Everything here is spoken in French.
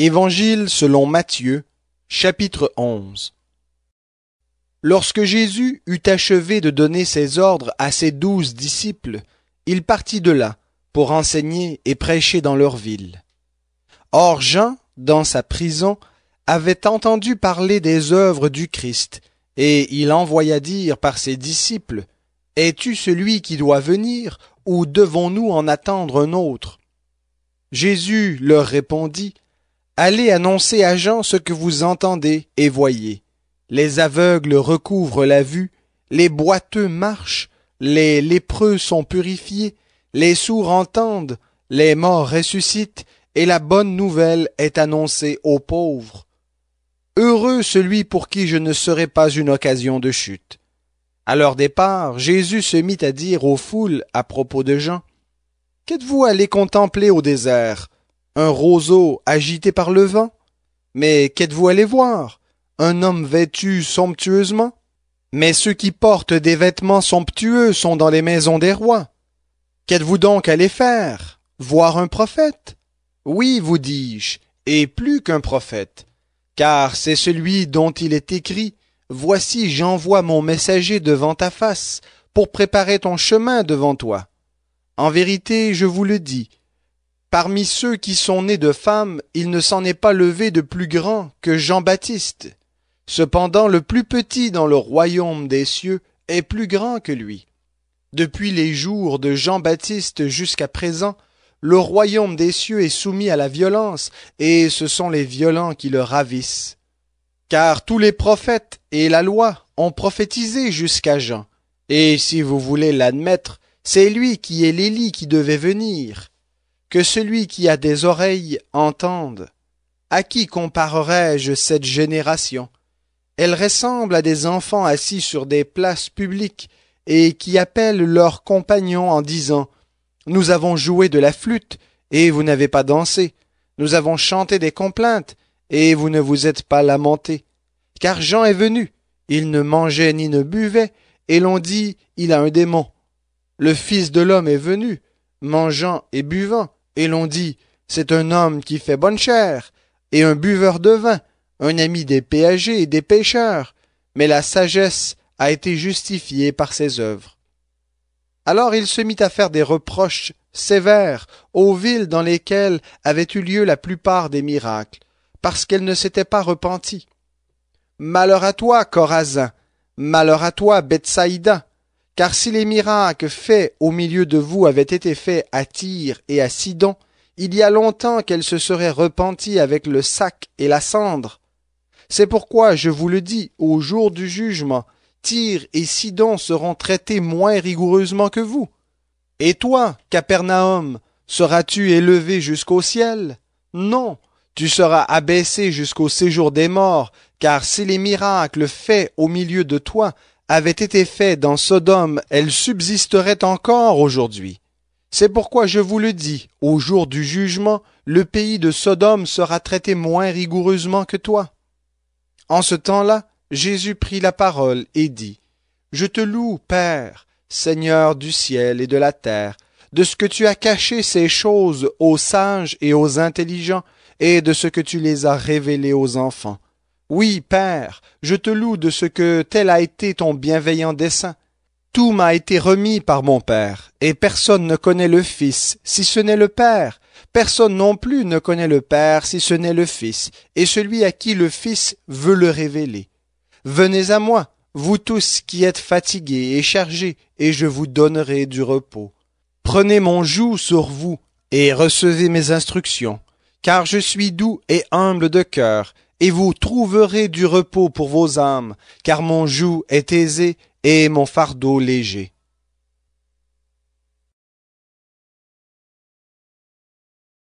Évangile selon Matthieu, chapitre 11 Lorsque Jésus eut achevé de donner ses ordres à ses douze disciples, il partit de là pour enseigner et prêcher dans leur ville. Or Jean, dans sa prison, avait entendu parler des œuvres du Christ, et il envoya dire par ses disciples, Es-tu celui qui doit venir, ou devons-nous en attendre un autre Jésus leur répondit, Allez annoncer à Jean ce que vous entendez et voyez. Les aveugles recouvrent la vue, les boiteux marchent, les lépreux sont purifiés, les sourds entendent, les morts ressuscitent, et la bonne nouvelle est annoncée aux pauvres. Heureux celui pour qui je ne serai pas une occasion de chute. À leur départ, Jésus se mit à dire aux foules à propos de Jean. Qu'êtes-vous allé contempler au désert un roseau agité par le vent. Mais qu'êtes-vous allé voir Un homme vêtu somptueusement Mais ceux qui portent des vêtements somptueux sont dans les maisons des rois. Qu'êtes-vous donc allé faire Voir un prophète Oui, vous dis-je, et plus qu'un prophète, car c'est celui dont il est écrit Voici j'envoie mon messager devant ta face, pour préparer ton chemin devant toi. En vérité, je vous le dis, Parmi ceux qui sont nés de femmes, il ne s'en est pas levé de plus grand que Jean-Baptiste. Cependant, le plus petit dans le royaume des cieux est plus grand que lui. Depuis les jours de Jean-Baptiste jusqu'à présent, le royaume des cieux est soumis à la violence, et ce sont les violents qui le ravissent. Car tous les prophètes et la loi ont prophétisé jusqu'à Jean. Et si vous voulez l'admettre, c'est lui qui est l'Élie qui devait venir. Que celui qui a des oreilles entende. À qui comparerai-je cette génération Elle ressemble à des enfants assis sur des places publiques et qui appellent leurs compagnons en disant Nous avons joué de la flûte et vous n'avez pas dansé. Nous avons chanté des complaintes et vous ne vous êtes pas lamentés. Car Jean est venu, il ne mangeait ni ne buvait, et l'on dit Il a un démon. Le Fils de l'homme est venu, mangeant et buvant, et l'on dit C'est un homme qui fait bonne chair, et un buveur de vin, un ami des péagers et des pêcheurs, mais la sagesse a été justifiée par ses œuvres. Alors il se mit à faire des reproches sévères aux villes dans lesquelles avaient eu lieu la plupart des miracles, parce qu'elles ne s'étaient pas repenties. Malheur à toi, Corazin, malheur à toi, Bethsaïda, car si les miracles faits au milieu de vous avaient été faits à Tyr et à Sidon, il y a longtemps qu'elles se seraient repenties avec le sac et la cendre. C'est pourquoi je vous le dis, au jour du jugement, Tyr et Sidon seront traités moins rigoureusement que vous. Et toi, Capernaum, seras-tu élevé jusqu'au ciel Non, tu seras abaissé jusqu'au séjour des morts, car si les miracles faits au milieu de toi avait été fait dans Sodome, elle subsisterait encore aujourd'hui. C'est pourquoi je vous le dis, au jour du jugement, le pays de Sodome sera traité moins rigoureusement que toi. En ce temps-là, Jésus prit la parole et dit, Je te loue, Père, Seigneur du ciel et de la terre, de ce que tu as caché ces choses aux sages et aux intelligents, et de ce que tu les as révélées aux enfants. Oui, Père, je te loue de ce que tel a été ton bienveillant dessein. Tout m'a été remis par mon Père, et personne ne connaît le Fils, si ce n'est le Père. Personne non plus ne connaît le Père, si ce n'est le Fils, et celui à qui le Fils veut le révéler. Venez à moi, vous tous qui êtes fatigués et chargés, et je vous donnerai du repos. Prenez mon joug sur vous, et recevez mes instructions, car je suis doux et humble de cœur, et vous trouverez du repos pour vos âmes, car mon joug est aisé et mon fardeau léger.